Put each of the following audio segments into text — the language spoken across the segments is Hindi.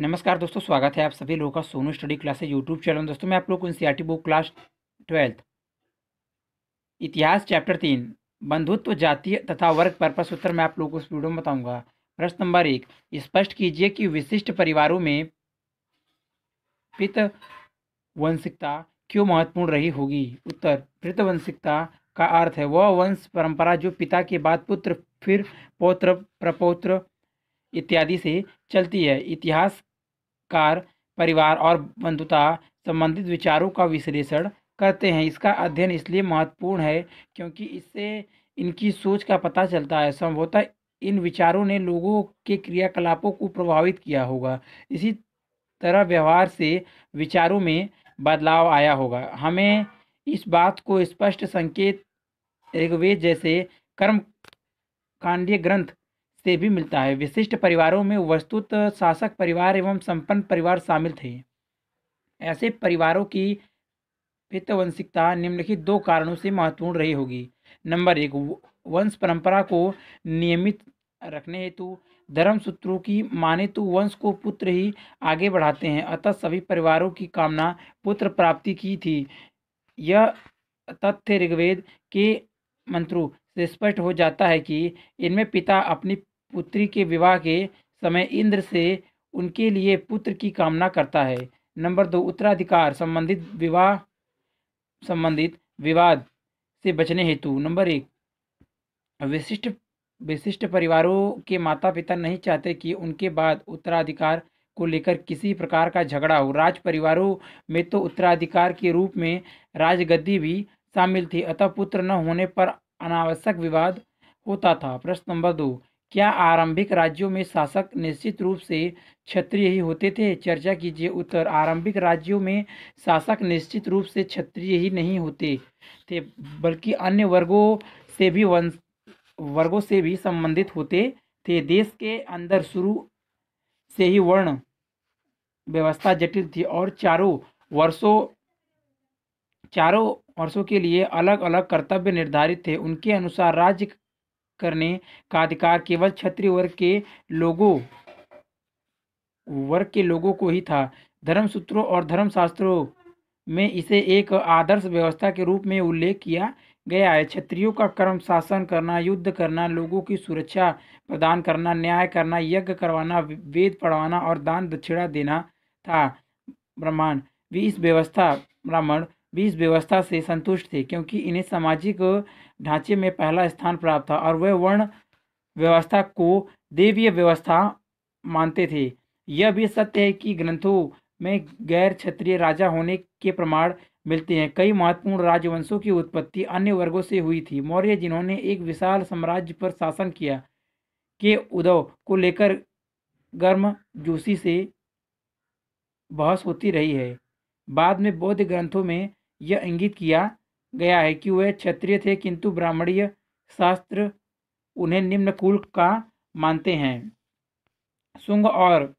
नमस्कार दोस्तों स्वागत है आप सभी लोगों का Sonu study classes YouTube channel में दोस्तों मैं आप लोग को एन बुक क्लास ट्वेल्थ इतिहास चैप्टर तीन बंधुत्व जातीय तथा वर्ग पर्पस उत्तर मैं आप लोगों को इस वीडियो में बताऊंगा प्रश्न नंबर एक स्पष्ट कीजिए कि विशिष्ट परिवारों में वंशिकता क्यों महत्वपूर्ण रही होगी उत्तर पितवंशिकता का अर्थ है वह वंश परंपरा जो पिता के बाद पुत्र फिर पौत्र प्रपौत्र इत्यादि से चलती है इतिहास सरकार परिवार और बंधुता संबंधित विचारों का विश्लेषण करते हैं इसका अध्ययन इसलिए महत्वपूर्ण है क्योंकि इससे इनकी सोच का पता चलता है संभवतः इन विचारों ने लोगों के क्रियाकलापों को प्रभावित किया होगा इसी तरह व्यवहार से विचारों में बदलाव आया होगा हमें इस बात को स्पष्ट संकेत ऋग्वेद जैसे कर्म कांडीय ग्रंथ से भी मिलता है विशिष्ट परिवारों में वस्तुत शासक परिवार एवं संपन्न परिवार शामिल थे ऐसे परिवारों की पितवंशिकता निम्नलिखित दो कारणों से महत्वपूर्ण रही होगी नंबर एक वंश परंपरा को नियमित रखने हेतु धर्म सूत्रों की माने तो वंश को पुत्र ही आगे बढ़ाते हैं अतः सभी परिवारों की कामना पुत्र प्राप्ति की थी यह तथ्य ऋग्वेद के मंत्रों से स्पष्ट हो जाता है कि इनमें पिता अपनी पुत्री के विवाह के समय इंद्र से उनके लिए पुत्र की कामना करता है नंबर दो उत्तराधिकार संबंधित विवाह संबंधित विवाद से बचने हेतु नंबर एक विशिष्ट विशिष्ट परिवारों के माता पिता नहीं चाहते कि उनके बाद उत्तराधिकार को लेकर किसी प्रकार का झगड़ा हो राज परिवारों में तो उत्तराधिकार के रूप में राजगद्दी भी शामिल थी अतः पुत्र न होने पर अनावश्यक विवाद होता था प्रश्न नंबर दो क्या आरंभिक राज्यों में शासक निश्चित रूप से क्षत्रिय ही होते थे चर्चा कीजिए उत्तर आरंभिक राज्यों में शासक निश्चित रूप से क्षत्रिय ही नहीं होते थे बल्कि अन्य वर्गों से भी वंश वर्गों से भी संबंधित होते थे देश के अंदर शुरू से ही वर्ण व्यवस्था जटिल थी और चारों वर्षों चारों वर्षों के लिए अलग अलग कर्तव्य निर्धारित थे उनके अनुसार राज्य करने का अधिकार केवल क्षत्रिय वर्ग के लोगों वर्ग के लोगों को ही था धर्म सूत्रों और धर्म शास्त्रों में इसे एक आदर्श व्यवस्था के रूप में उल्लेख किया गया है क्षत्रियों का कर्म शासन करना युद्ध करना लोगों की सुरक्षा प्रदान करना न्याय करना यज्ञ करवाना वेद पढ़वाना और दान दक्षिणा देना था ब्राह्मण भी इस व्यवस्था ब्राह्मण भी इस व्यवस्था से संतुष्ट थे क्योंकि इन्हें सामाजिक ढांचे में पहला स्थान प्राप्त था और वह वर्ण व्यवस्था को देवीय व्यवस्था मानते थे यह भी सत्य है कि ग्रंथों में गैर क्षत्रिय राजा होने के प्रमाण मिलते हैं कई महत्वपूर्ण राजवंशों की उत्पत्ति अन्य वर्गों से हुई थी मौर्य जिन्होंने एक विशाल साम्राज्य पर शासन किया के उदय को लेकर गर्म जोशी से बहस होती रही है बाद में बौद्ध ग्रंथों में यह इंगित किया गया है कि वे क्षत्रिय थे किंतु ब्राह्मणीय शास्त्र उन्हें निम्न कुल का मानते हैं सुंग और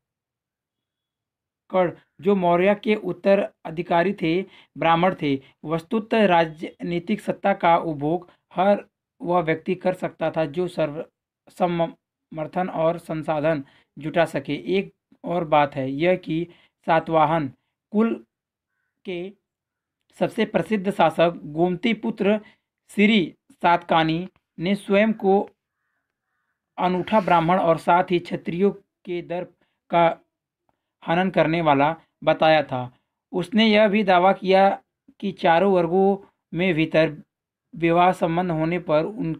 कड़ जो मौर्य के उत्तर अधिकारी थे ब्राह्मण थे वस्तुतः राजनीतिक सत्ता का उपभोग हर वह व्यक्ति कर सकता था जो सर्व समर्थन और संसाधन जुटा सके एक और बात है यह कि सातवाहन कुल के सबसे प्रसिद्ध शासक गोमती पुत्र श्री सातकानी ने स्वयं को अनूठा ब्राह्मण और साथ ही क्षत्रियों के दर का हनन करने वाला बताया था उसने यह भी दावा किया कि चारों वर्गों में भीतर विवाह संबंध होने पर उन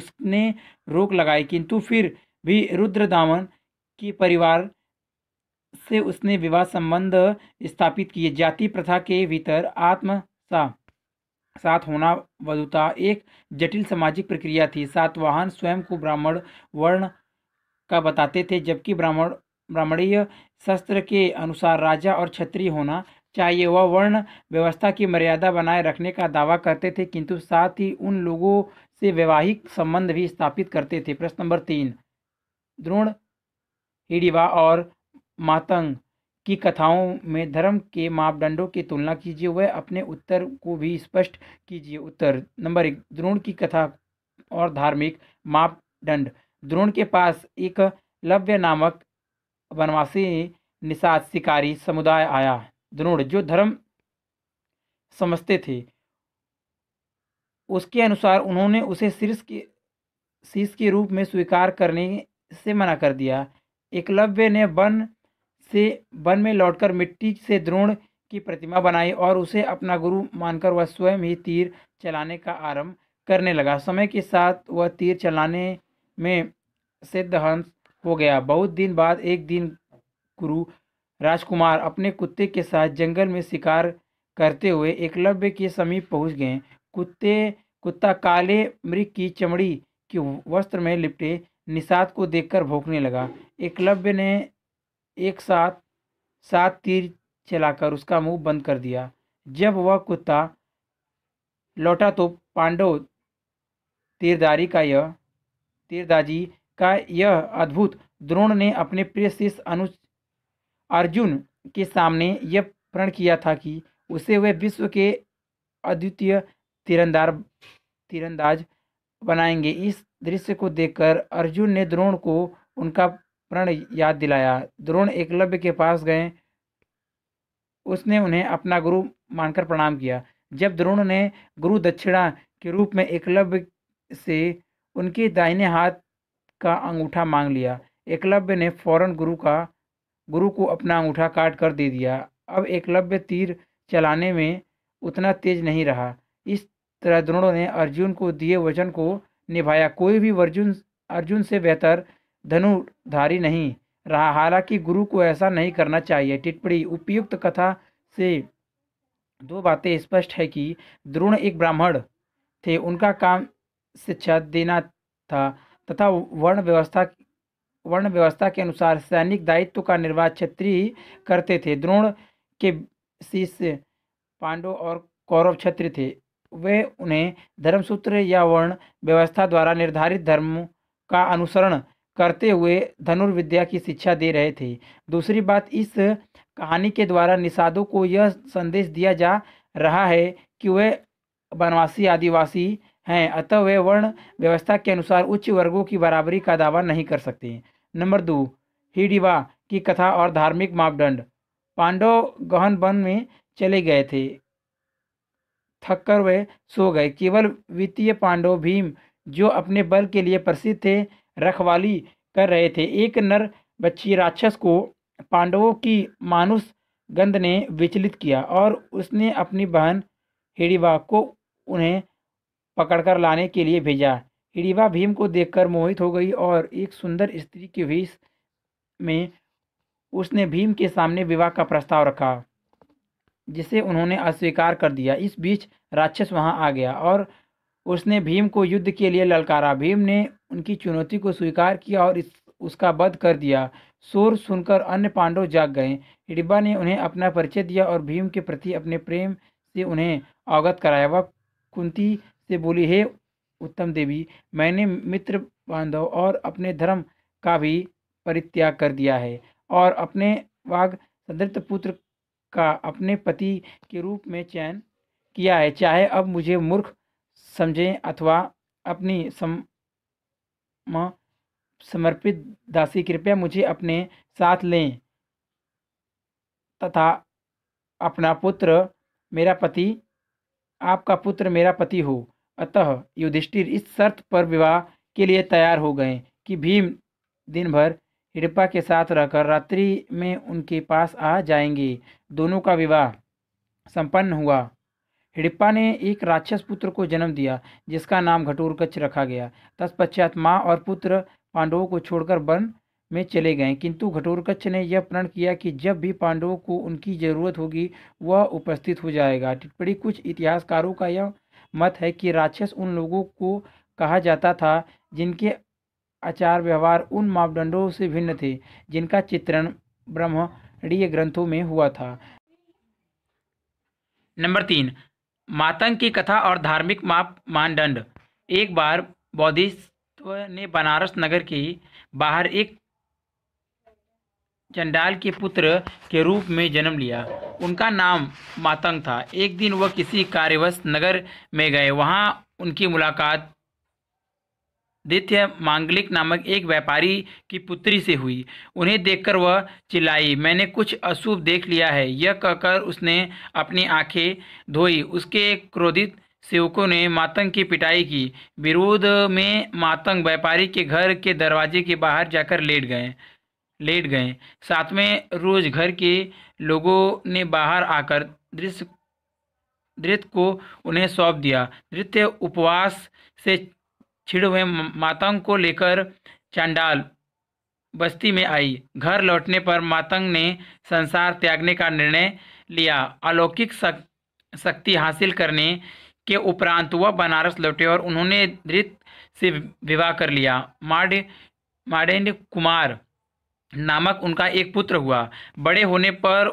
उसने रोक लगाई किंतु फिर भी रुद्र दामन की परिवार से उसने विवाह संबंध स्थापित किए जाति प्रथा के भीतर आत्म सा साथ होना वधुता एक जटिल सामाजिक प्रक्रिया थी सातवाहन स्वयं को ब्राह्मण वर्ण का बताते थे जबकि ब्राह्मण ब्राह्मणीय शस्त्र के अनुसार राजा और क्षत्रिय होना चाहिए वह वर्ण व्यवस्था की मर्यादा बनाए रखने का दावा करते थे किंतु साथ ही उन लोगों से वैवाहिक संबंध भी स्थापित करते थे प्रश्न नंबर तीन द्रोण हिडिवा और मातंग की कथाओं में धर्म के मापदंडों की तुलना कीजिए वह अपने उत्तर को भी स्पष्ट कीजिए उत्तर नंबर एक द्रोण की कथा और धार्मिक मापदंड द्रोण के पास एक लव्य नामक वनवासी निषाद शिकारी समुदाय आया द्रोण जो धर्म समझते थे उसके अनुसार उन्होंने उसे शीर्ष के शीर्ष के रूप में स्वीकार करने से मना कर दिया एकलव्य ने वन से वन में लौटकर मिट्टी से द्रोण की प्रतिमा बनाई और उसे अपना गुरु मानकर वह स्वयं ही तीर चलाने का आरंभ करने लगा समय के साथ वह तीर चलाने में हंस हो गया बहुत दिन बाद एक दिन गुरु राजकुमार अपने कुत्ते के साथ जंगल में शिकार करते हुए एकलव्य के समीप पहुंच गए कुत्ते कुत्ता काले मृग की चमड़ी के वस्त्र में लिपटे निषाद को देखकर भौंकने लगा एकलव्य ने एक साथ सात तीर चलाकर उसका मुंह बंद कर दिया जब वह कुत्ता लौटा तो पांडव तीरदारी का यह तीरदाजी का यह अद्भुत द्रोण ने अपने प्रिय शिष्य अनु अर्जुन के सामने यह प्रण किया था कि उसे वे विश्व के अद्वितीय तीरंदार तीरंदाज बनाएंगे इस दृश्य को देखकर अर्जुन ने द्रोण को उनका प्रण याद दिलाया द्रोण एकलव्य के पास गए उसने उन्हें अपना गुरु मानकर प्रणाम किया जब द्रोण ने गुरु दक्षिणा के रूप में एकलव्य से उनके दाहिने हाथ का अंगूठा मांग लिया एकलव्य ने फौरन गुरु का गुरु को अपना अंगूठा काट कर दे दिया अब एकलव्य तीर चलाने में उतना तेज नहीं रहा इस तरह द्रोण ने अर्जुन को दिए वचन को निभाया कोई भी अर्जुन अर्जुन से बेहतर धनुधारी नहीं रहा हालांकि गुरु को ऐसा नहीं करना चाहिए टिप्पणी उपयुक्त कथा से दो बातें स्पष्ट है कि द्रोण एक ब्राह्मण थे उनका काम शिक्षा देना था तथा वर्ण व्यवस्था वर्ण व्यवस्था के अनुसार सैनिक दायित्व का निर्वाह क्षत्रिय करते थे द्रोण के शिष्य पांडव और कौरव क्षत्रिय थे वे उन्हें धर्मसूत्र या वर्ण व्यवस्था द्वारा निर्धारित धर्म का अनुसरण करते हुए धनुर्विद्या की शिक्षा दे रहे थे दूसरी बात इस कहानी के द्वारा निषादों को यह संदेश दिया जा रहा है कि वे वनवासी आदिवासी हैं अतः वे वर्ण व्यवस्था के अनुसार उच्च वर्गों की बराबरी का दावा नहीं कर सकते नंबर दो हिडिबा की कथा और धार्मिक मापदंड पांडव गहन वन में चले गए थे थक कर वे सो गए केवल वित्तीय पांडव भीम जो अपने बल के लिए प्रसिद्ध थे रखवाली कर रहे थे एक नर बच्ची राक्षस को पांडवों की मानुष गंध ने विचलित किया और उसने अपनी बहन हिडिबा को उन्हें पकड़कर लाने के लिए भेजा हिडिबा भीम को देखकर मोहित हो गई और एक सुंदर स्त्री के भीष में उसने भीम के सामने विवाह का प्रस्ताव रखा जिसे उन्होंने अस्वीकार कर दिया इस बीच राक्षस वहां आ गया और उसने भीम को युद्ध के लिए ललकारा भीम ने उनकी चुनौती को स्वीकार किया और इस उसका वध कर दिया शोर सुनकर अन्य पांडव जाग गए हिडिबा ने उन्हें अपना परिचय दिया और भीम के प्रति अपने प्रेम से उन्हें अवगत कराया वह कुंती से बोली हे उत्तम देवी मैंने मित्र बांधव और अपने धर्म का भी परित्याग कर दिया है और अपने वाघ सदृत पुत्र का अपने पति के रूप में चयन किया है चाहे अब मुझे मूर्ख समझें अथवा अपनी सम समर्पित दासी कृपया मुझे अपने साथ लें तथा अपना पुत्र मेरा पति आपका पुत्र मेरा पति हो अतः युधिष्ठिर इस शर्त पर विवाह के लिए तैयार हो गए कि भीम दिन भर हिडपा के साथ रहकर रात्रि में उनके पास आ जाएंगे दोनों का विवाह संपन्न हुआ हिडिप्पा ने एक राक्षस पुत्र को जन्म दिया जिसका नाम घटोरकच रखा गया तत्पश्चात माँ और पुत्र पांडवों को छोड़कर वन में चले गए किंतु घटोरकच्छ ने यह प्रण किया कि जब भी पांडवों को उनकी जरूरत होगी वह उपस्थित हो जाएगा टिप्पणी कुछ इतिहासकारों का यह मत है कि राक्षस उन लोगों को कहा जाता था जिनके आचार व्यवहार उन मापदंडों से भिन्न थे जिनका चित्रण ब्रह्मणीय ग्रंथों में हुआ था नंबर तीन मातंग की कथा और धार्मिक माप मानदंड एक बार बौद्धिस्व ने बनारस नगर की बाहर एक चंडाल के पुत्र के रूप में जन्म लिया उनका नाम मातंग था एक दिन वह किसी कार्यवश नगर में गए वहाँ उनकी मुलाकात दित्य मांगलिक नामक एक व्यापारी की पुत्री से हुई उन्हें देखकर वह चिल्लाई मैंने कुछ अशुभ देख लिया है यह कहकर उसने अपनी आंखें धोई उसके क्रोधित सेवकों ने मातंग की पिटाई की विरोध में मातंग व्यापारी के घर के दरवाजे के बाहर जाकर लेट गए लेट गए सातवें रोज घर के लोगों ने बाहर आकर दृश्य धृत को उन्हें सौंप दिया दृत्य उपवास से छिड़ हुए मातंग को लेकर चांडाल बस्ती में आई घर लौटने पर मातंग ने संसार त्यागने का निर्णय लिया अलौकिक शक्ति शक्ति हासिल करने के उपरांत वह बनारस लौटे और उन्होंने धृत से विवाह कर लिया माड माडेन्द्र कुमार नामक उनका एक पुत्र हुआ बड़े होने पर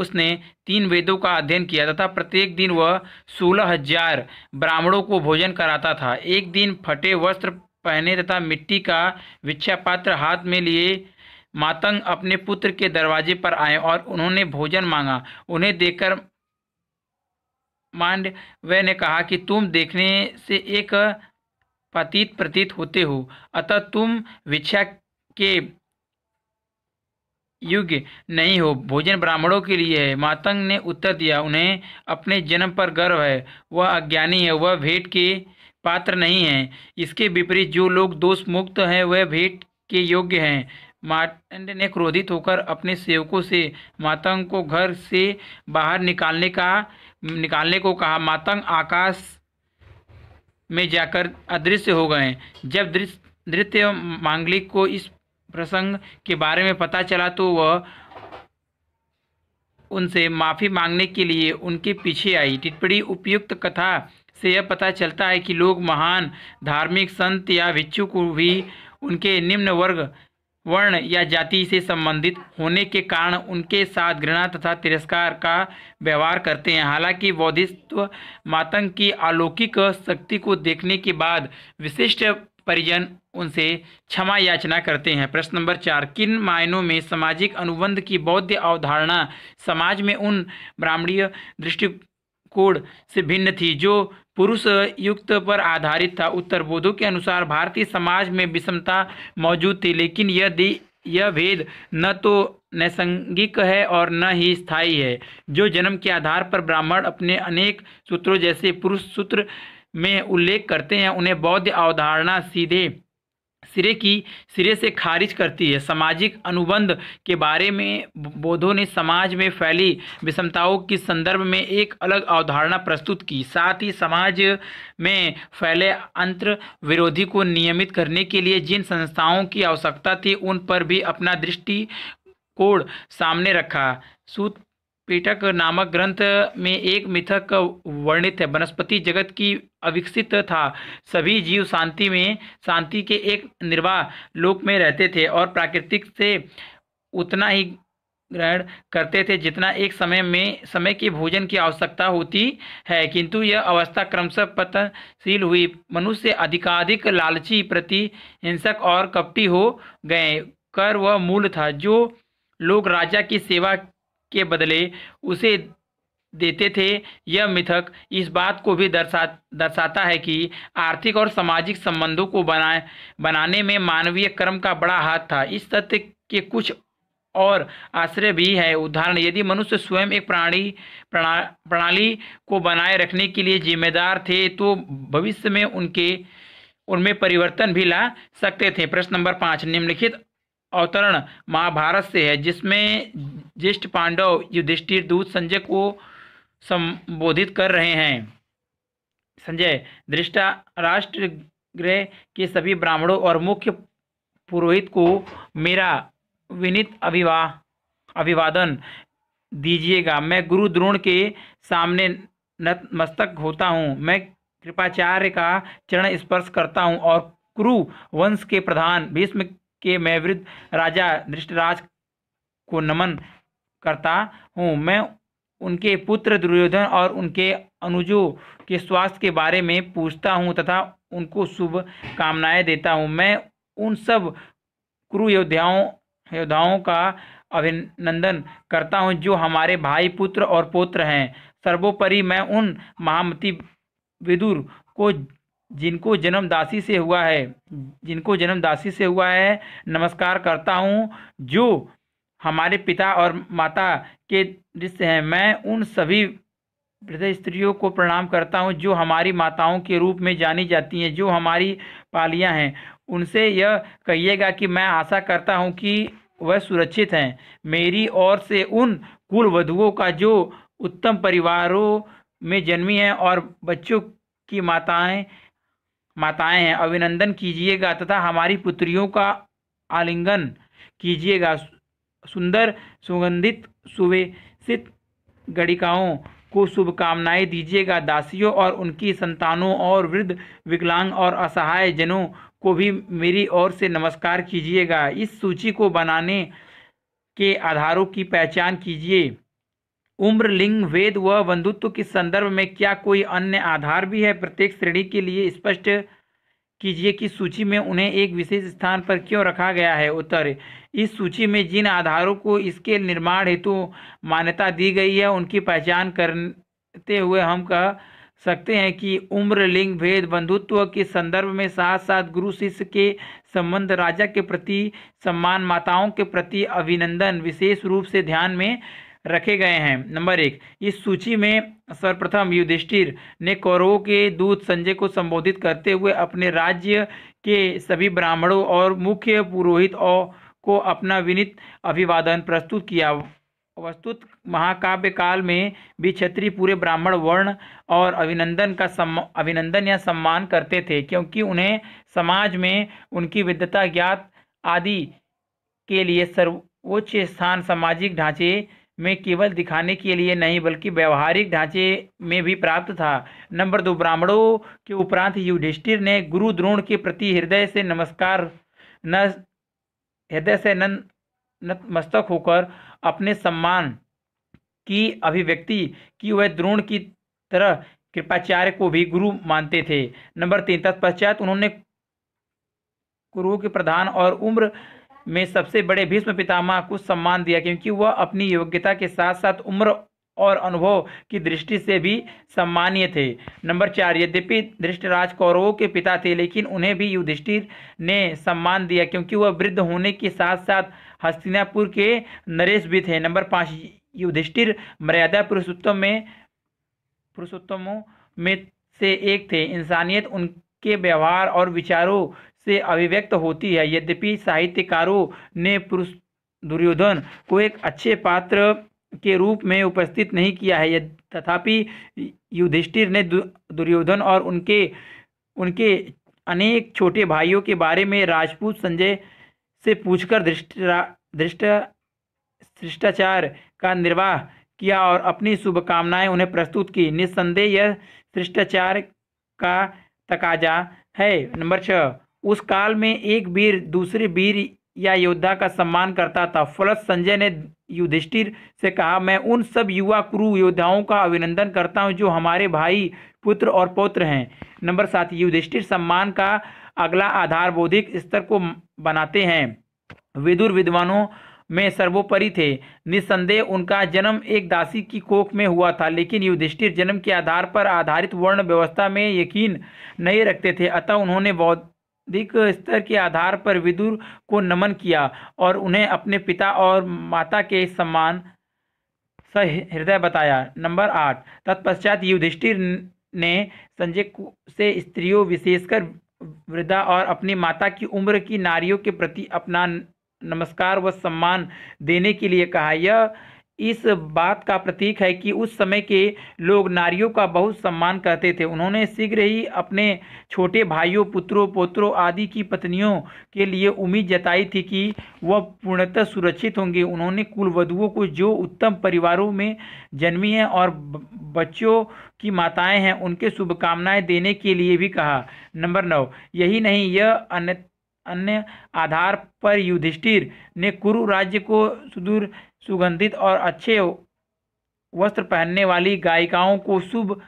उसने तीन वेदों का अध्ययन किया तथा प्रत्येक दिन वह सोलह हजार ब्राह्मणों को भोजन कराता था एक दिन फटे वस्त्र पहने तथा मिट्टी का विच्छा पात्र हाथ में लिए मातंग अपने पुत्र के दरवाजे पर आए और उन्होंने भोजन मांगा उन्हें देखकर मांडव्य ने कहा कि तुम देखने से एक पतीत प्रतीत होते हो अतः तुम विच्छा के योग्य नहीं हो भोजन ब्राह्मणों के लिए है मातंग ने उत्तर दिया उन्हें अपने जन्म पर गर्व है वह अज्ञानी है वह भेंट के पात्र नहीं है इसके विपरीत जो लोग दोष मुक्त हैं वह भेंट के योग्य हैं मार्टंड ने क्रोधित होकर अपने सेवकों से मातंग को घर से बाहर निकालने का निकालने को कहा मातंग आकाश में जाकर अदृश्य हो गए जब दृश्य नृत्य मांगलिक को इस प्रसंग के बारे में पता चला तो वह उनसे माफ़ी मांगने के लिए उनके पीछे आई टिप्पणी उपयुक्त कथा से यह पता चलता है कि लोग महान धार्मिक संत या भिक्षु को भी उनके निम्न वर्ग वर्ण या जाति से संबंधित होने के कारण उनके साथ घृणा तथा तिरस्कार का व्यवहार करते हैं हालांकि बौद्धिस्व मातंग की अलौकिक शक्ति को देखने के बाद विशिष्ट परिजन उनसे क्षमा याचना करते हैं प्रश्न नंबर चार किन मायनों में सामाजिक अनुबंध की बौद्ध अवधारणा समाज में उन ब्राह्मणीय दृष्टिकोण से भिन्न थी जो पुरुष युक्त पर आधारित था उत्तर बोधों के अनुसार भारतीय समाज में विषमता मौजूद थी लेकिन यह यह भेद न तो नैसंगिक है और न ही स्थायी है जो जन्म के आधार पर ब्राह्मण अपने अनेक सूत्रों जैसे पुरुष सूत्र में उल्लेख करते हैं उन्हें बौद्ध अवधारणा सीधे सिरे की सिरे से खारिज करती है सामाजिक अनुबंध के बारे में बोधों ने समाज में फैली विषमताओं के संदर्भ में एक अलग अवधारणा प्रस्तुत की साथ ही समाज में फैले अंतर विरोधी को नियमित करने के लिए जिन संस्थाओं की आवश्यकता थी उन पर भी अपना दृष्टिकोण सामने रखा सूत्र पीटक नामक ग्रंथ में एक मिथक वर्णित है वनस्पति जगत की अविकसित था सभी जीव शांति में शांति के एक निर्वाह लोक में रहते थे और प्राकृतिक से उतना ही ग्रहण करते थे जितना एक समय में समय के भोजन की आवश्यकता होती है किंतु यह अवस्था क्रमशः पतनशील हुई मनुष्य अधिकाधिक लालची प्रति हिंसक और कपटी हो गए कर वह मूल था जो लोग राजा की सेवा के बदले उसे देते थे यह मिथक इस बात को भी दर्शा दर्शाता है कि आर्थिक और सामाजिक संबंधों को बनाए बनाने में मानवीय कर्म का बड़ा हाथ था इस तथ्य के कुछ और आश्रय भी है उदाहरण यदि मनुष्य स्वयं एक प्राणी प्रणा प्रणाली को बनाए रखने के लिए जिम्मेदार थे तो भविष्य में उनके उनमें परिवर्तन भी ला सकते थे प्रश्न नंबर पाँच निम्नलिखित अवतरण महाभारत से है जिसमें ज्येष्ठ पांडव युधिष्ठिर दूत संजय को संबोधित कर रहे हैं संजय दृष्टा राष्ट्र गृह के सभी ब्राह्मणों और मुख्य पुरोहित को मेरा विनित अभिवा अभिवादन दीजिएगा मैं गुरु द्रोण के सामने नतमस्तक होता हूँ मैं कृपाचार्य का चरण स्पर्श करता हूँ और कुरु वंश के प्रधान भीष्म के मैं वृद्ध राजा धृष्टराज को नमन करता हूँ मैं उनके पुत्र दुर्योधन और उनके अनुजों के स्वास्थ्य के बारे में पूछता हूँ तथा उनको शुभ कामनाएं देता हूँ मैं उन सब कुरु योद्धाओं योद्धाओं का अभिनंदन करता हूँ जो हमारे भाई पुत्र और पोत्र हैं सर्वोपरि मैं उन महामती विदुर को जिनको जन्मदासी से हुआ है जिनको जन्मदासी से हुआ है नमस्कार करता हूँ जो हमारे पिता और माता के रिश्ते हैं मैं उन सभी वृद्ध स्त्रियों को प्रणाम करता हूँ जो हमारी माताओं के रूप में जानी जाती हैं जो हमारी पालियाँ हैं उनसे यह कहिएगा कि मैं आशा करता हूँ कि वह सुरक्षित हैं मेरी ओर से उन कुल वधुओं का जो उत्तम परिवारों में जन्मी हैं और बच्चों की माताएं माताएं हैं अभिनंदन कीजिएगा तथा हमारी पुत्रियों का आलिंगन कीजिएगा सुंदर सुगंधित सुवेसित गणिकाओं को शुभकामनाएं दीजिएगा दासियों और उनकी संतानों और वृद्ध विकलांग और असहाय जनों को भी मेरी ओर से नमस्कार कीजिएगा इस सूची को बनाने के आधारों की पहचान कीजिए उम्र लिंग वेद व बंधुत्व के संदर्भ में क्या कोई अन्य आधार भी है प्रत्येक श्रेणी के लिए स्पष्ट कीजिए कि सूची में उन्हें एक विशेष स्थान पर क्यों रखा गया है उत्तर इस सूची में जिन आधारों को इसके निर्माण हेतु मान्यता दी गई है उनकी पहचान करते हुए हम कह सकते हैं कि उम्र लिंग भेद बंधुत्व के संदर्भ में साथ साथ गुरु शिष्य के संबंध राजा के प्रति सम्मान माताओं के प्रति अभिनंदन विशेष रूप से ध्यान में रखे गए हैं नंबर एक इस सूची में सर्वप्रथम युधिष्ठिर ने कौरवों के दूत संजय को संबोधित करते हुए अपने राज्य के सभी ब्राह्मणों और मुख्य पुरोहित और को अपना विनित अभिवादन प्रस्तुत किया वस्तुत महाकाव्य काल में भी क्षत्रिय पूरे ब्राह्मण वर्ण और अभिनंदन का सम्मान अभिनंदन या सम्मान करते थे क्योंकि उन्हें समाज में उनकी विद्यता ज्ञात आदि के लिए सर्वोच्च स्थान सामाजिक ढांचे में केवल दिखाने के लिए नहीं बल्कि व्यवहारिक ढांचे में भी प्राप्त था नंबर दो ब्राह्मणों के उपरांत युधिष्ठिर ने गुरु द्रोण के प्रति हृदय से नमस्कार न हृदय से नन नतमस्तक होकर अपने सम्मान की अभिव्यक्ति की वह द्रोण की तरह कृपाचार्य को भी गुरु मानते थे नंबर तीन तत्पश्चात उन्होंने कुरु के प्रधान और उम्र में सबसे बड़े भीष्म पितामह को सम्मान दिया क्योंकि वह अपनी योग्यता के साथ साथ उम्र और अनुभव की दृष्टि से भी सम्मानीय थे नंबर चार यद्यपि धृष्टराज कौरवों के पिता थे लेकिन उन्हें भी युधिष्ठिर ने सम्मान दिया क्योंकि वह वृद्ध होने के साथ साथ हस्तिनापुर के नरेश भी थे नंबर पाँच युधिष्ठिर मर्यादा पुरुषोत्तम में पुरुषोत्तमों में से एक थे इंसानियत उनके व्यवहार और विचारों से अभिव्यक्त होती है यद्यपि साहित्यकारों ने पुरुष दुर्योधन को एक अच्छे पात्र के रूप में उपस्थित नहीं किया है तथापि युधिष्ठिर ने दुर्योधन और उनके उनके अनेक छोटे भाइयों के बारे में राजपूत संजय से पूछकर दृष्टा दृष्ट शिष्टाचार का निर्वाह किया और अपनी शुभकामनाएं उन्हें प्रस्तुत की निस्संदेह यह शिष्टाचार का तकाजा है नंबर छः उस काल में एक वीर दूसरे वीर या योद्धा का सम्मान करता था फलत संजय ने युधिष्ठिर से कहा मैं उन सब युवा कुरु योद्धाओं का अभिनंदन करता हूँ जो हमारे भाई पुत्र और पौत्र हैं नंबर सात युधिष्ठिर सम्मान का अगला आधार बौद्धिक स्तर को बनाते हैं विदुर विद्वानों में सर्वोपरि थे निस्संदेह उनका जन्म एक दासी की कोख में हुआ था लेकिन युधिष्ठिर जन्म के आधार पर आधारित वर्ण व्यवस्था में यकीन नहीं रखते थे अतः उन्होंने बौद्ध दिक स्तर के आधार पर विदुर को नमन किया और उन्हें अपने पिता और माता के सम्मान हृदय बताया नंबर आठ तत्पश्चात युधिष्ठिर ने संजय से स्त्रियों विशेषकर वृद्धा और अपनी माता की उम्र की नारियों के प्रति अपना नमस्कार व सम्मान देने के लिए कहा यह इस बात का प्रतीक है कि उस समय के लोग नारियों का बहुत सम्मान करते थे उन्होंने शीघ्र ही अपने छोटे भाइयों पुत्रों पोत्रों आदि की पत्नियों के लिए उम्मीद जताई थी कि वह पूर्णतः सुरक्षित होंगे उन्होंने कुलवधुओं को जो उत्तम परिवारों में जन्मी हैं और बच्चों की माताएं हैं उनके शुभकामनाएं देने के लिए भी कहा नंबर नौ यही नहीं यह अन्य अन्य आधार पर युधिष्ठिर ने कुरु राज्य को सुदूर सुगंधित और अच्छे वस्त्र पहनने वाली गायिकाओं को शुभ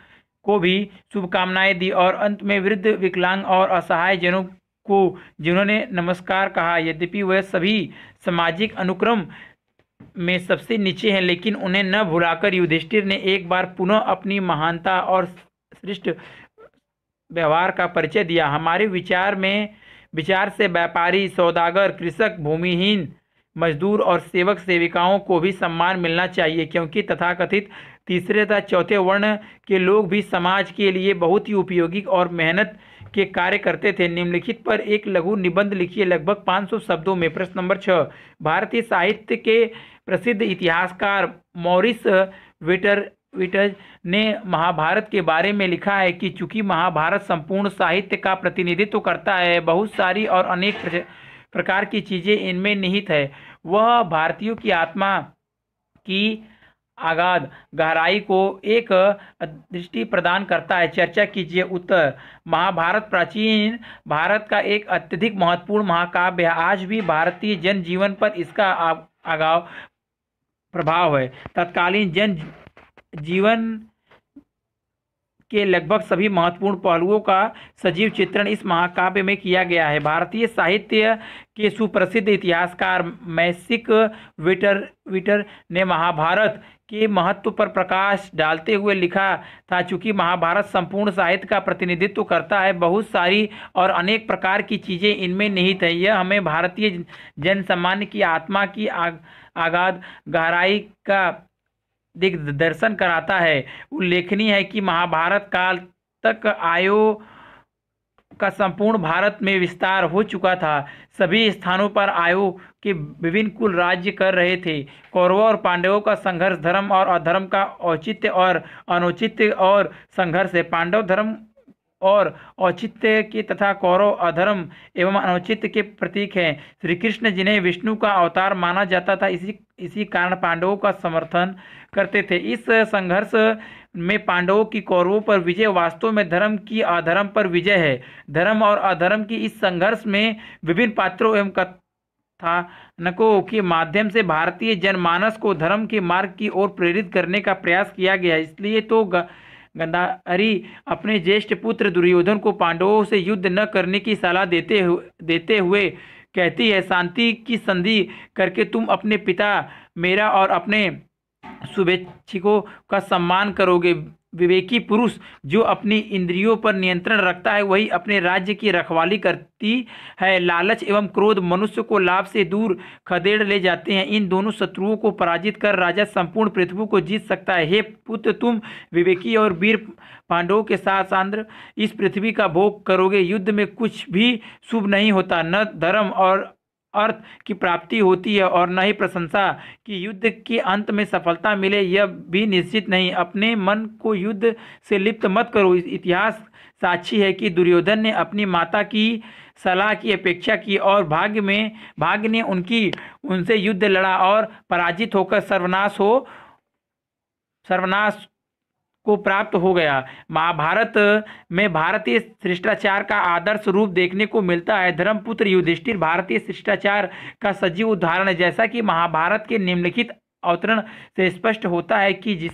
को भी शुभकामनाएं दी और अंत में वृद्ध विकलांग और असहाय जनों को जिन्होंने नमस्कार कहा यद्यपि वह सभी सामाजिक अनुक्रम में सबसे नीचे हैं लेकिन उन्हें न भुलाकर युधिष्ठिर ने एक बार पुनः अपनी महानता और श्रेष्ठ व्यवहार का परिचय दिया हमारे विचार में विचार से व्यापारी सौदागर कृषक भूमिहीन मजदूर और सेवक सेविकाओं को भी सम्मान मिलना चाहिए क्योंकि तथाकथित तीसरे तथा चौथे वर्ण के लोग भी समाज के लिए बहुत ही उपयोगी और मेहनत के कार्य करते थे निम्नलिखित पर एक लघु निबंध लिखिए लगभग 500 शब्दों में प्रश्न नंबर छः भारतीय साहित्य के प्रसिद्ध इतिहासकार मॉरिस विटर विटर ने महाभारत के बारे में लिखा है कि चूंकि महाभारत संपूर्ण साहित्य का प्रतिनिधित्व करता है बहुत सारी और अनेक प्रकार की चीज़ें इनमें निहित है वह भारतीयों की आत्मा की आगाध गहराई को एक दृष्टि प्रदान करता है चर्चा कीजिए उत्तर महाभारत प्राचीन भारत का एक अत्यधिक महत्वपूर्ण महाकाव्य है आज भी भारतीय जन जीवन पर इसका आगाव प्रभाव है तत्कालीन जन जीवन के लगभग सभी महत्वपूर्ण पहलुओं का सजीव चित्रण इस महाकाव्य में किया गया है भारतीय साहित्य के सुप्रसिद्ध इतिहासकार मैसिक विटर विटर ने महाभारत के महत्व पर प्रकाश डालते हुए लिखा था चूँकि महाभारत संपूर्ण साहित्य का प्रतिनिधित्व करता है बहुत सारी और अनेक प्रकार की चीज़ें इनमें निहित हैं यह हमें भारतीय जनसामान्य की आत्मा की आग, आगाध गहराई का दिग्दर्शन कराता है उल्लेखनीय है कि महाभारत काल तक आयो का संपूर्ण भारत में विस्तार हो चुका था सभी स्थानों पर आयो के विभिन्न कुल राज्य कर रहे थे कौरवों और पांडवों का संघर्ष धर्म और अधर्म का औचित्य और अनौचित्य और संघर्ष है पांडव धर्म और औचित्य के तथा कौरव अधर्म एवं अनौचित्य के प्रतीक हैं श्री कृष्ण जिन्हें विष्णु का अवतार माना जाता था इसी इसी कारण पांडवों का समर्थन करते थे इस संघर्ष में पांडवों की कौरवों पर विजय वास्तव में धर्म की अधर्म पर विजय है धर्म और अधर्म की इस संघर्ष में विभिन्न पात्रों एवं कथानकों के माध्यम से भारतीय जनमानस को धर्म के मार्ग की ओर प्रेरित करने का प्रयास किया गया इसलिए तो गा... गंधारी अपने ज्येष्ठ पुत्र दुर्योधन को पांडवों से युद्ध न करने की सलाह देते हुए देते हुए कहती है शांति की संधि करके तुम अपने पिता मेरा और अपने शुभेच्छिकों का सम्मान करोगे विवेकी पुरुष जो अपनी इंद्रियों पर नियंत्रण रखता है वही अपने राज्य की रखवाली करती है लालच एवं क्रोध मनुष्य को लाभ से दूर खदेड़ ले जाते हैं इन दोनों शत्रुओं को पराजित कर राजा संपूर्ण पृथ्वी को जीत सकता है हे पुत्र तुम विवेकी और वीर पांडवों के साथ सांद्र इस पृथ्वी का भोग करोगे युद्ध में कुछ भी शुभ नहीं होता न धर्म और अर्थ की प्राप्ति होती है और न ही प्रशंसा कि युद्ध के अंत में सफलता मिले यह भी निश्चित नहीं अपने मन को युद्ध से लिप्त मत करो इतिहास साक्षी है कि दुर्योधन ने अपनी माता की सलाह की अपेक्षा की और भाग्य में भाग्य ने उनकी उनसे युद्ध लड़ा और पराजित होकर सर्वनाश हो सर्वनाश को प्राप्त हो गया महाभारत में भारतीय शिष्टाचार का आदर्श रूप देखने को मिलता है धर्मपुत्र युधिष्ठिर भारतीय शिष्टाचार का सजीव उदाहरण है जैसा कि महाभारत के निम्नलिखित अवतरण से स्पष्ट होता है कि जिस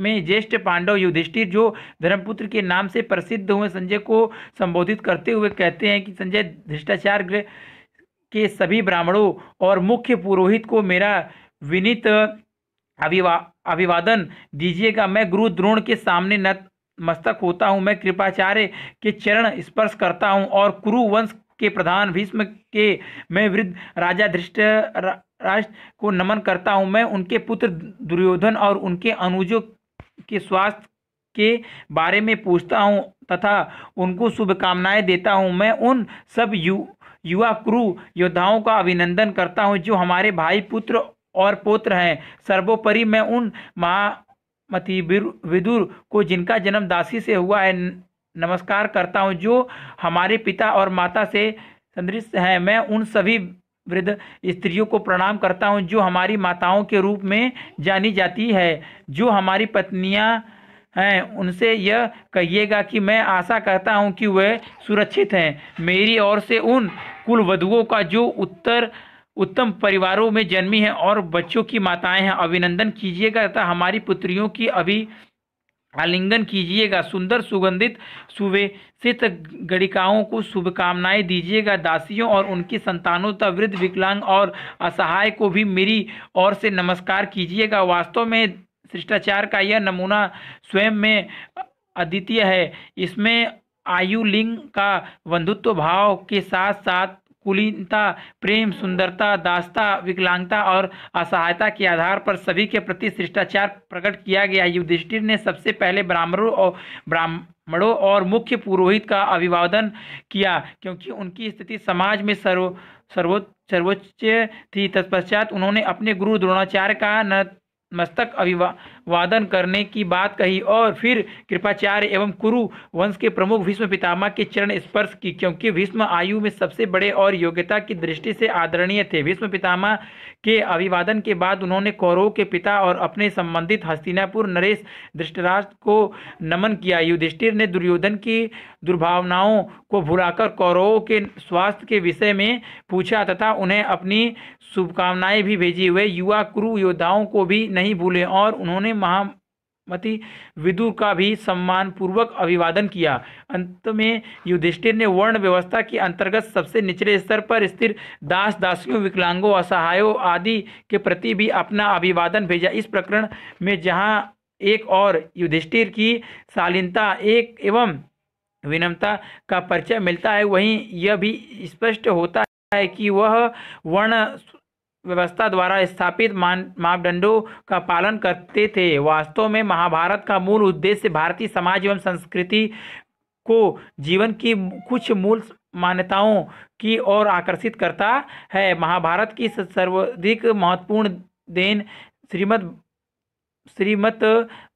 में ज्येष्ठ पांडव युधिष्ठिर जो धर्मपुत्र के नाम से प्रसिद्ध हुए संजय को संबोधित करते हुए कहते हैं कि संजय धृष्टाचार के सभी ब्राह्मणों और मुख्य पुरोहित को मेरा विनित अभिवा अभिवादन दीजिएगा मैं गुरु द्रोण के सामने नत मस्तक होता हूँ मैं कृपाचार्य के चरण स्पर्श करता हूँ और कुरु वंश के प्रधान भीष्म के मैं वृद्ध राजा धृष्ट राष्ट्र को नमन करता हूँ मैं उनके पुत्र दुर्योधन और उनके अनुजों के स्वास्थ्य के बारे में पूछता हूँ तथा उनको शुभकामनाएं देता हूँ मैं उन सब यु युवा क्रू योद्धाओं का अभिनंदन करता हूँ जो हमारे भाई पुत्र और पुत्र हैं सर्वोपरि मैं उन महामति विदुर को जिनका जन्म दासी से हुआ है नमस्कार करता हूँ जो हमारे पिता और माता से संदृश हैं मैं उन सभी वृद्ध स्त्रियों को प्रणाम करता हूँ जो हमारी माताओं के रूप में जानी जाती है जो हमारी पत्नियाँ हैं उनसे यह कहिएगा कि मैं आशा करता हूँ कि वे सुरक्षित हैं मेरी ओर से उन कुल वधुओं का जो उत्तर उत्तम परिवारों में जन्मी हैं और बच्चों की माताएं हैं अभिनंदन कीजिएगा तथा हमारी पुत्रियों की अभी आलिंगन कीजिएगा सुंदर सुगंधित सुवेशित गणिकाओं को शुभकामनाएं दीजिएगा दासियों और उनकी संतानों तथा वृद्ध विकलांग और असहाय को भी मेरी ओर से नमस्कार कीजिएगा वास्तव में शिष्टाचार का यह नमूना स्वयं में अद्वितीय है इसमें आयु लिंग का बंधुत्व भाव के साथ साथ कुलीनता प्रेम सुंदरता दासता विकलांगता और असहायता के आधार पर सभी के प्रति शिष्टाचार प्रकट किया गया युधिष्ठिर ने सबसे पहले ब्राह्मणों और ब्राह्म मड़ों और मुख्य पुरोहित का अभिवादन किया क्योंकि उनकी स्थिति समाज में सर्व सर्वो सर्वोच्च थी तत्पश्चात उन्होंने अपने गुरु द्रोणाचार्य का नतमस्तक अभिवा वादन करने की बात कही और फिर कृपाचार्य एवं कुरु वंश के प्रमुख भीष्म पितामह के चरण स्पर्श की क्योंकि भीष्म आयु में सबसे बड़े और योग्यता की दृष्टि से आदरणीय थे भीष्म पितामह के अभिवादन के बाद उन्होंने कौरव के पिता और अपने संबंधित हस्तिनापुर नरेश धृष्टराष्ट्र को नमन किया युधिष्ठिर ने दुर्योधन की दुर्भावनाओं को भुलाकर कौरवों के स्वास्थ्य के विषय में पूछा तथा उन्हें अपनी शुभकामनाएं भी भेजी हुए युवा कुरु योद्धाओं को भी नहीं भूले और उन्होंने महामती विदु का भी सम्मान पूर्वक अभिवादन किया अंत में युधिष्ठिर ने वर्ण व्यवस्था के अंतर्गत सबसे निचले स्तर पर स्थिर दास दासियों विकलांगों असहायों आदि के प्रति भी अपना अभिवादन भेजा इस प्रकरण में जहाँ एक और युधिष्ठिर की शालीनता एक एवं विनम्रता का परिचय मिलता है वहीं यह भी स्पष्ट होता है कि वह वर्ण व्यवस्था द्वारा स्थापित मापदंडों का पालन करते थे वास्तव में महाभारत का मूल उद्देश्य भारतीय समाज एवं संस्कृति को जीवन की कुछ मूल मान्यताओं की ओर आकर्षित करता है महाभारत की सर्वाधिक महत्वपूर्ण देन श्रीमद श्रीमद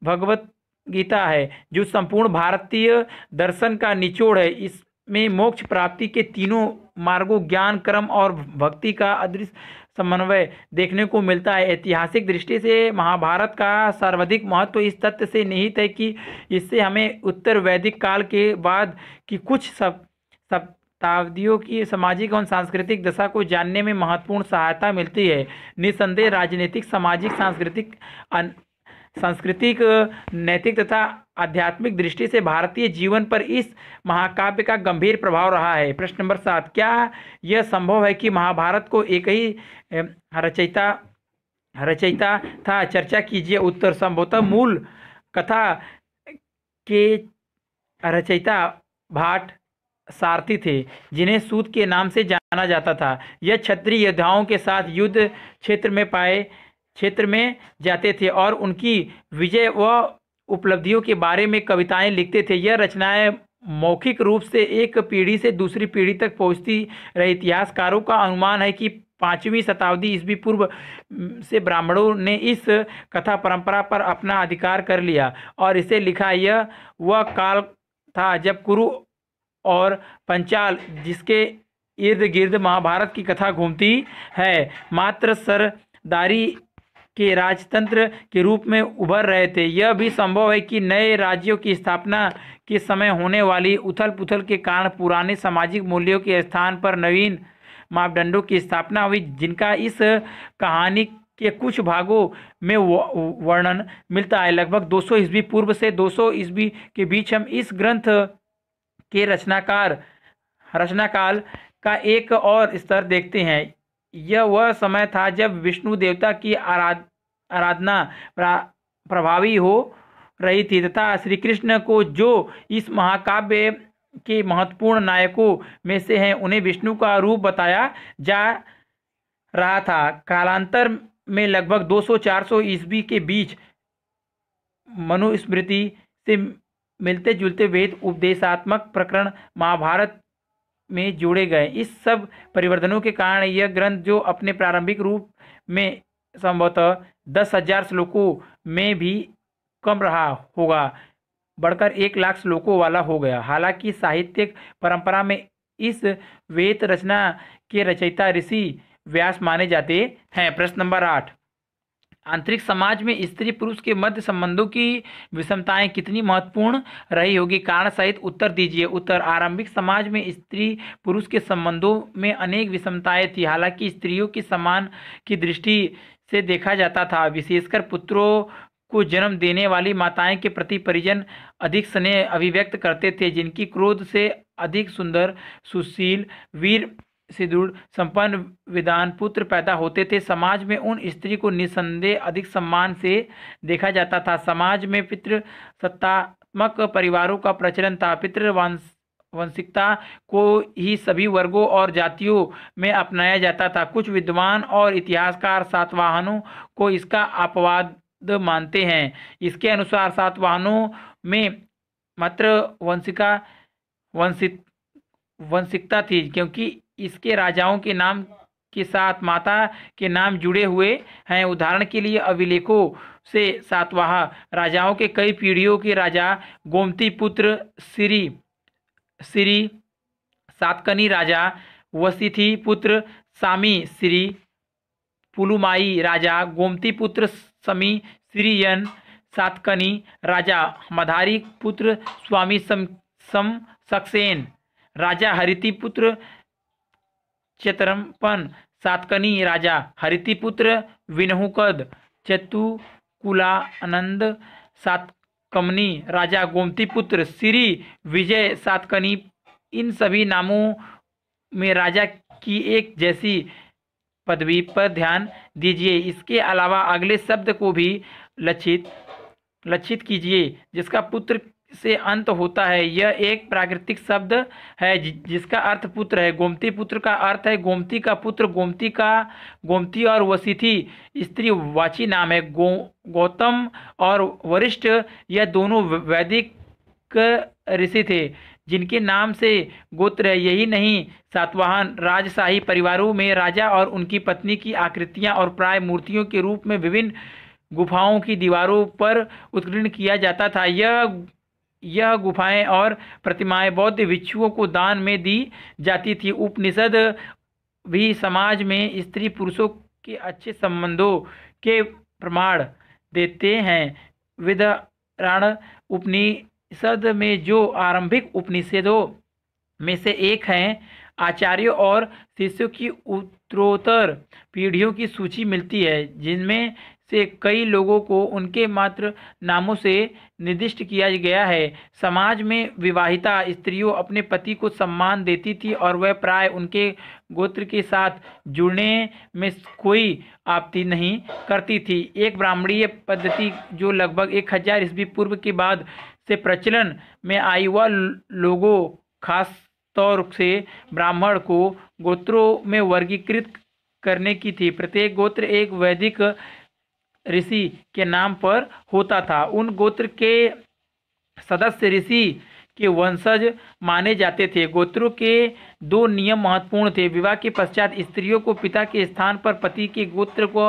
भगवत गीता है जो संपूर्ण भारतीय दर्शन का निचोड़ है इसमें मोक्ष प्राप्ति के तीनों मार्गों ज्ञान कर्म और भक्ति का अदृश्य समन्वय देखने को मिलता है ऐतिहासिक दृष्टि से महाभारत का सर्वाधिक महत्व तो इस तथ्य से निहित है कि इससे हमें उत्तर वैदिक काल के बाद की कुछ सब सब शताब्दियों की सामाजिक एवं सांस्कृतिक दशा को जानने में महत्वपूर्ण सहायता मिलती है निसंदेह राजनीतिक सामाजिक सांस्कृतिक सांस्कृतिक नैतिक तथा आध्यात्मिक दृष्टि से भारतीय जीवन पर इस महाकाव्य का गंभीर प्रभाव रहा है प्रश्न नंबर सात क्या यह संभव है कि महाभारत को एक ही रचयिता रचयिता था चर्चा कीजिए उत्तर संभवतः मूल कथा के रचयिता भाट सारथी थे जिन्हें सूत के नाम से जाना जाता था यह क्षत्रिय योद्धाओं के साथ युद्ध क्षेत्र में पाए क्षेत्र में जाते थे और उनकी विजय व उपलब्धियों के बारे में कविताएं लिखते थे यह रचनाएं मौखिक रूप से एक पीढ़ी से दूसरी पीढ़ी तक पहुंचती रही इतिहासकारों का अनुमान है कि पाँचवीं शताब्दी ईस्वी पूर्व से ब्राह्मणों ने इस कथा परंपरा पर अपना अधिकार कर लिया और इसे लिखा यह वह काल था जब कुरु और पंचाल जिसके इर्द गिर्द महाभारत की कथा घूमती है मात्र सरदारी के राजतंत्र के रूप में उभर रहे थे यह भी संभव है कि नए राज्यों की स्थापना के समय होने वाली उथल पुथल के कारण पुराने सामाजिक मूल्यों के स्थान पर नवीन मापदंडों की स्थापना हुई जिनका इस कहानी के कुछ भागों में वर्णन मिलता है लगभग 200 सौ ईस्वी पूर्व से 200 सौ ईस्वी के बीच हम इस ग्रंथ के रचनाकार रचनाकाल का एक और स्तर देखते हैं यह वह समय था जब विष्णु देवता की आराध आराधना प्रभावी हो रही थी तथा श्री कृष्ण को जो इस महाकाव्य के महत्वपूर्ण नायकों में से हैं उन्हें विष्णु का रूप बताया जा रहा था कालांतर में लगभग 200-400 ईस्वी के बीच मनुस्मृति से मिलते जुलते वेद उपदेशात्मक प्रकरण महाभारत में जोड़े गए इस सब परिवर्तनों के कारण यह ग्रंथ जो अपने प्रारंभिक रूप में संभवतः दस हजार श्लोकों में भी कम रहा होगा बढ़कर एक लाख श्लोकों वाला हो गया हालांकि साहित्यिक परंपरा में इस वेद रचना के रचयिता ऋषि व्यास माने जाते हैं प्रश्न नंबर आठ आंतरिक समाज में स्त्री पुरुष के मध्य संबंधों की विषमताएं कितनी महत्वपूर्ण रही होगी कारण सहित उत्तर दीजिए उत्तर आरंभिक समाज में स्त्री पुरुष के संबंधों में अनेक विषमताएं थी हालांकि स्त्रियों की समान की दृष्टि से देखा जाता था विशेषकर पुत्रों को जन्म देने वाली माताएं के प्रति परिजन अधिक स्नेह अभिव्यक्त करते थे जिनकी क्रोध से अधिक सुंदर सुशील वीर से संपन्न विदान पुत्र पैदा होते थे समाज में उन स्त्री को निसंदेह अधिक सम्मान से देखा जाता था समाज में पितृ सत्तात्मक परिवारों का प्रचलन था पितृवंश वंशिकता को ही सभी वर्गों और जातियों में अपनाया जाता था कुछ विद्वान और इतिहासकार सातवाहनों को इसका अपवाद मानते हैं इसके अनुसार सातवाहनों में मात्र वंशिका वंशित वंशिकता थी क्योंकि इसके राजाओं के नाम के साथ माता के नाम जुड़े हुए हैं उदाहरण के लिए अभिलेखों से सातवाह राजाओं के कई पीढ़ियों के राजा गोमती पुत्र श्री श्री सातकनी राजा वसीथी पुत्र सामी श्री पुलुमाई राजा गोमती पुत्र समी श्रीयन सातकनी राजा मधारी पुत्र स्वामी सम सम सक्सेन राजा हरिति पुत्र चेतरमपन सातकनी राजा हरितिपुत्र विनहुकद चतुकुलानंद सातकमनी राजा गोमतीपुत्र श्री विजय सातकनी इन सभी नामों में राजा की एक जैसी पदवी पर ध्यान दीजिए इसके अलावा अगले शब्द को भी लक्षित लक्षित कीजिए जिसका पुत्र से अंत होता है यह एक प्राकृतिक शब्द है जिसका अर्थ पुत्र है गोमती पुत्र का अर्थ है गोमती का पुत्र गोमती का गोमती और वसीथी वाची नाम है गो गौतम और वरिष्ठ यह दोनों वैदिक ऋषि थे जिनके नाम से गोत्र है यही नहीं सातवाहन राजशाही परिवारों में राजा और उनकी पत्नी की आकृतियां और प्राय मूर्तियों के रूप में विभिन्न गुफाओं की दीवारों पर उत्कीर्ण किया जाता था यह यह गुफाएं और प्रतिमाएं बौद्ध भिक्षुओं को दान में दी जाती थी उपनिषद भी समाज में स्त्री पुरुषों के अच्छे संबंधों के प्रमाण देते हैं विधराण उपनिषद में जो आरंभिक उपनिषदों में से एक हैं आचार्यों और शिष्यों की उत्तरोत्तर पीढ़ियों की सूची मिलती है जिनमें से कई लोगों को उनके मात्र नामों से निर्दिष्ट किया गया है समाज में विवाहिता स्त्रियों अपने पति को सम्मान देती थी और वह प्राय उनके गोत्र के साथ जुड़ने में कोई आपत्ति नहीं करती थी एक ब्राह्मणीय पद्धति जो लगभग एक हजार ईस्वी पूर्व के बाद से प्रचलन में आई वह लोगों खास तौर से ब्राह्मण को गोत्रों में वर्गीकृत करने की थी प्रत्येक गोत्र एक वैदिक ऋषि के नाम पर होता था उन गोत्र के सदस्य ऋषि के वंशज माने जाते थे गोत्रों के दो नियम महत्वपूर्ण थे विवाह के पश्चात स्त्रियों को पिता के स्थान पर पति के गोत्र को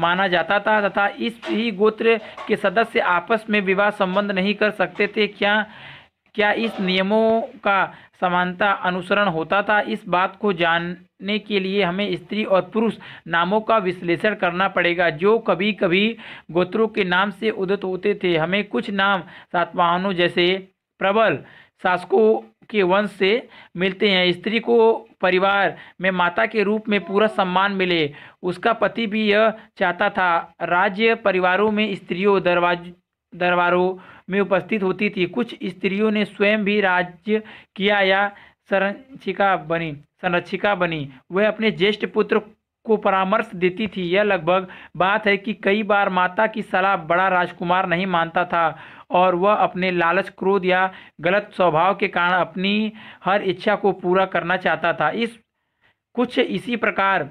माना जाता था तथा इस ही गोत्र के सदस्य आपस में विवाह संबंध नहीं कर सकते थे क्या क्या इस नियमों का समानता अनुसरण होता था इस बात को जानने के लिए हमें स्त्री और पुरुष नामों का विश्लेषण करना पड़ेगा जो कभी कभी गोत्रों के नाम से उदत होते थे हमें कुछ नाम सातवाहनों जैसे प्रबल शासकों के वंश से मिलते हैं स्त्री को परिवार में माता के रूप में पूरा सम्मान मिले उसका पति भी यह चाहता था राज्य परिवारों में स्त्रियों दरवाज दरबारों में उपस्थित होती थी कुछ स्त्रियों ने स्वयं भी राज्य किया या संरक्षिका बनी संरक्षिका बनी वह अपने ज्येष्ठ पुत्र को परामर्श देती थी यह लगभग बात है कि कई बार माता की सलाह बड़ा राजकुमार नहीं मानता था और वह अपने लालच क्रोध या गलत स्वभाव के कारण अपनी हर इच्छा को पूरा करना चाहता था इस कुछ इसी प्रकार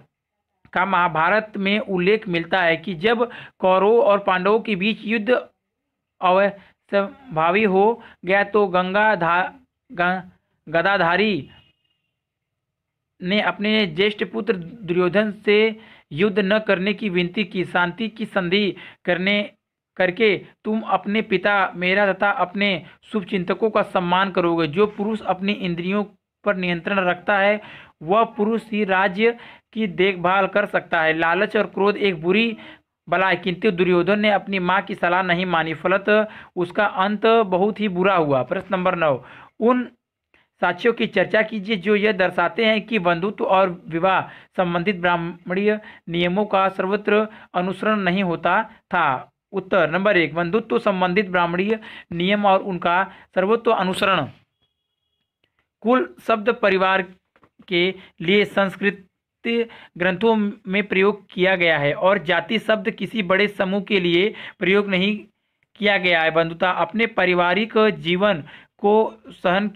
का महाभारत में उल्लेख मिलता है कि जब कौरवों और पांडवों के बीच युद्ध अवश्यभावी हो गया तो गंगा धा गदाधारी ने अपने ज्येष्ठ पुत्र दुर्योधन से युद्ध न करने की विनती की शांति की संधि करने करके तुम अपने पिता मेरा तथा अपने शुभचिंतकों का सम्मान करोगे जो पुरुष अपनी इंद्रियों पर नियंत्रण रखता है वह पुरुष ही राज्य की देखभाल कर सकता है लालच और क्रोध एक बुरी बनाए किंतु दुर्योधन ने अपनी माँ की सलाह नहीं मानी फलत उसका अंत बहुत ही बुरा हुआ प्रश्न नंबर नौ उन साक्षियों की चर्चा कीजिए जो यह दर्शाते हैं कि बंधुत्व और विवाह संबंधित ब्राह्मणीय नियमों का सर्वत्र अनुसरण नहीं होता था उत्तर नंबर एक बंधुत्व संबंधित ब्राह्मणीय नियम और उनका सर्वत्व अनुसरण कुल शब्द परिवार के लिए संस्कृत ग्रंथों में प्रयोग किया गया है और जाति शब्द किसी बड़े समूह के लिए प्रयोग नहीं किया गया है बंधुता अपने पारिवारिक जीवन को सहन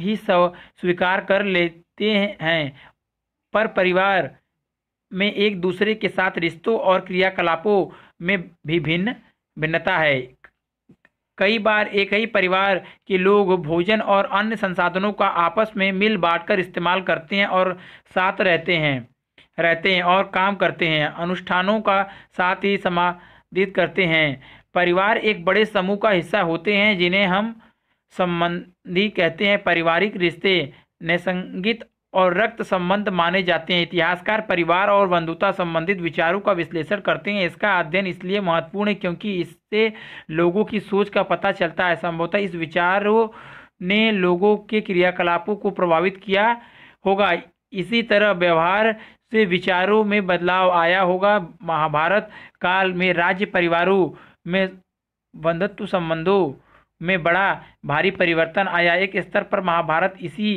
ही स्वीकार कर लेते हैं पर परिवार में एक दूसरे के साथ रिश्तों और क्रियाकलापों में भी भिन्न भिन्नता है कई बार एक ही परिवार के लोग भोजन और अन्य संसाधनों का आपस में मिल बांटकर इस्तेमाल करते हैं और साथ रहते हैं रहते हैं और काम करते हैं अनुष्ठानों का साथ ही समाधित करते हैं परिवार एक बड़े समूह का हिस्सा होते हैं जिन्हें हम संबंधी कहते हैं पारिवारिक रिश्ते नैसंगिक और रक्त संबंध माने जाते हैं इतिहासकार परिवार और बंधुता संबंधित विचारों का विश्लेषण करते हैं इसका अध्ययन इसलिए महत्वपूर्ण है क्योंकि इससे लोगों की सोच का पता चलता है संभवतः इस विचारों ने लोगों के क्रियाकलापों को प्रभावित किया होगा इसी तरह व्यवहार से विचारों में बदलाव आया होगा महाभारत काल में राज्य परिवारों में बंधुत्व संबंधों में बड़ा भारी परिवर्तन आया एक स्तर पर महाभारत इसी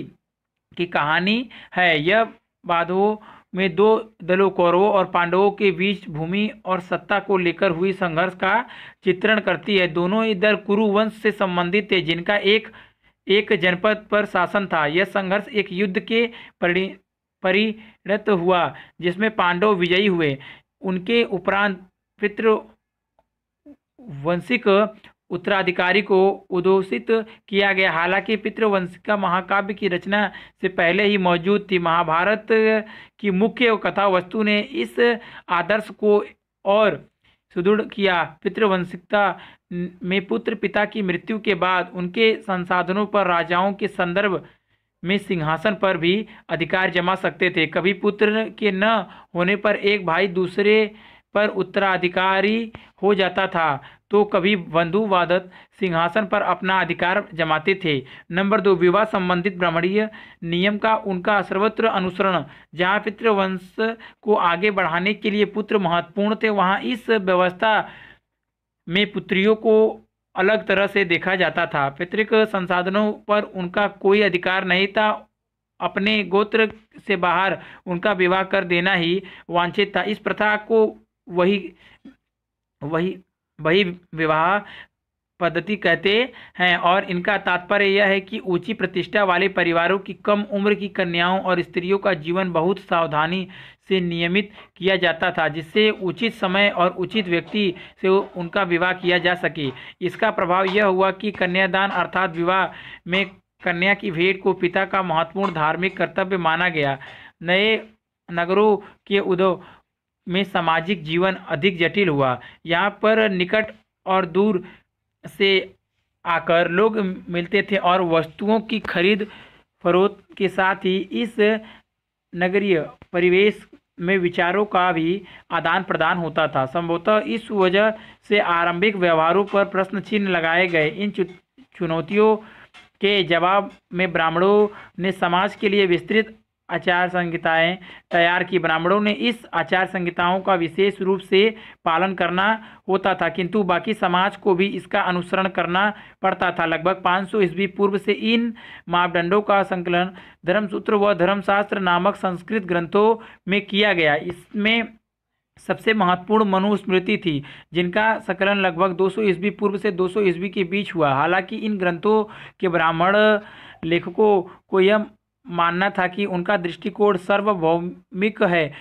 की कहानी है यह बाधवों में दो दलों कौरवों और पांडवों के बीच भूमि और सत्ता को लेकर हुई संघर्ष का चित्रण करती है दोनों इधर दल कुरुवंश से संबंधित थे जिनका एक एक जनपद पर शासन था यह संघर्ष एक युद्ध के परि परिणत हुआ जिसमें पांडव विजयी हुए उनके उपरांत पितृवंशिक उत्तराधिकारी को उद्घोषित किया गया हालांकि पितृवंशिका महाकाव्य की रचना से पहले ही मौजूद थी महाभारत की मुख्य कथा वस्तु ने इस आदर्श को और सुदृढ़ किया पितृवंशिकता में पुत्र पिता की मृत्यु के बाद उनके संसाधनों पर राजाओं के संदर्भ में सिंहासन पर भी अधिकार जमा सकते थे कभी पुत्र के न होने पर एक भाई दूसरे पर उत्तराधिकारी हो जाता था तो कभी बंधुवादत सिंहासन पर अपना अधिकार जमाते थे नंबर दो विवाह संबंधित ब्राह्मणीय नियम का उनका सर्वत्र अनुसरण जहाँ पितृवंश को आगे बढ़ाने के लिए पुत्र महत्वपूर्ण थे वहाँ इस व्यवस्था में पुत्रियों को अलग तरह से देखा जाता था पितृक संसाधनों पर उनका कोई अधिकार नहीं था अपने गोत्र से बाहर उनका विवाह कर देना ही वांछित था इस प्रथा को वही वही वही विवाह पद्धति कहते हैं और इनका तात्पर्य यह है कि ऊंची प्रतिष्ठा वाले परिवारों की कम उम्र की कन्याओं और स्त्रियों का जीवन बहुत सावधानी से नियमित किया जाता था जिससे उचित समय और उचित व्यक्ति से उनका विवाह किया जा सके इसका प्रभाव यह हुआ कि कन्यादान अर्थात विवाह में कन्या की भेंट को पिता का महत्वपूर्ण धार्मिक कर्तव्य माना गया नए नगरों के उदो में सामाजिक जीवन अधिक जटिल हुआ यहाँ पर निकट और दूर से आकर लोग मिलते थे और वस्तुओं की खरीद फरोख्त के साथ ही इस नगरीय परिवेश में विचारों का भी आदान प्रदान होता था संभवतः इस वजह से आरंभिक व्यवहारों पर प्रश्न चिन्ह लगाए गए इन चुनौतियों के जवाब में ब्राह्मणों ने समाज के लिए विस्तृत आचार संहिताएं तैयार की ब्राह्मणों ने इस आचार संहिताओं का विशेष रूप से पालन करना होता था किंतु बाकी समाज को भी इसका अनुसरण करना पड़ता था लगभग 500 सौ ईस्वी पूर्व से इन मापदंडों का संकलन धर्मसूत्र व धर्मशास्त्र नामक संस्कृत ग्रंथों में किया गया इसमें सबसे महत्वपूर्ण मनुस्मृति थी जिनका संकलन लगभग 200 ईस्वी पूर्व से 200 ईस्वी के बीच हुआ हालांकि इन ग्रंथों के ब्राह्मण लेखकों को यह मानना था कि उनका दृष्टिकोण सार्वभौमिक है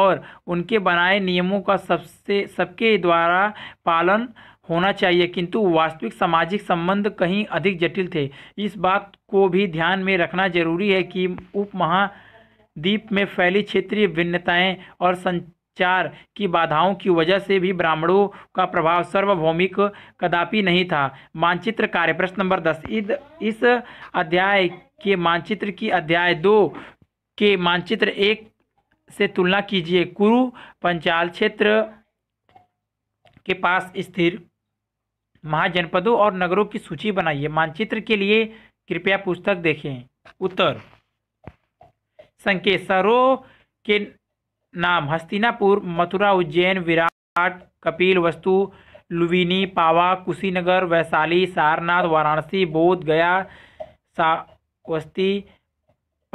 और उनके बनाए नियमों का सबसे सबके द्वारा पालन होना चाहिए किंतु वास्तविक सामाजिक संबंध कहीं अधिक जटिल थे इस बात को भी ध्यान में रखना जरूरी है कि उपमहाद्वीप में फैली क्षेत्रीय भिन्नताएं और सं चार की बाधाओं की वजह से भी ब्राह्मणों का प्रभाव सार्वभौमिक कदापि नहीं था मानचित्र कार्य प्रश्न नंबर दस इस अध्याय के मानचित्र की अध्याय दो के मानचित्र एक से तुलना कीजिए कुरु पंचाल क्षेत्र के पास स्थिर महाजनपदों और नगरों की सूची बनाइए मानचित्र के लिए कृपया पुस्तक देखें उत्तर संकेत सरो के नाम हस्तिनापुर मथुरा उज्जैन विराट कपिल वस्तु लुविनी पावा कुशीनगर वैशाली सारनाथ वाराणसी बोध गया सावस्ती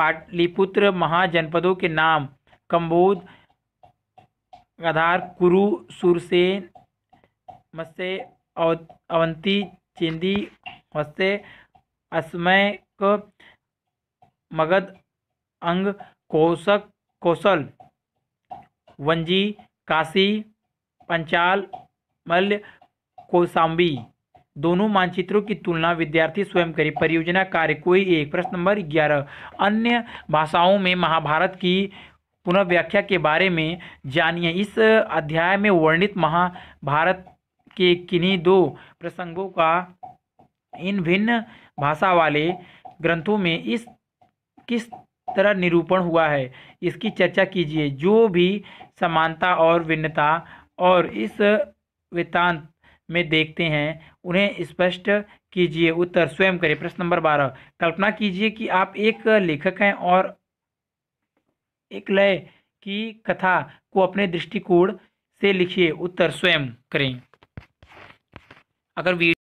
पाटलिपुत्र महाजनपदों के नाम कम्बोद गधार कुरु सुरसेन मत्स्य अवंती चिंदी मत्स्य अस्मयक मगध अंग कोशक कौशल वंजी काशी पंचाल मल्य कोसाम्बी दोनों मानचित्रों की तुलना विद्यार्थी स्वयं करें परियोजना कार्य कोई एक प्रश्न नंबर ग्यारह अन्य भाषाओं में महाभारत की पुनर्व्याख्या के बारे में जानिए इस अध्याय में वर्णित महाभारत के किन्हीं दो प्रसंगों का इन भिन्न भाषा वाले ग्रंथों में इस किस तरह निरूपण हुआ है इसकी चर्चा कीजिए जो भी समानता और भिन्नता और इस वृत्तांत में देखते हैं उन्हें स्पष्ट कीजिए उत्तर स्वयं करें प्रश्न नंबर बारह कल्पना कीजिए कि आप एक लेखक हैं और एक लय की कथा को अपने दृष्टिकोण से लिखिए उत्तर स्वयं करें अगर वीडियो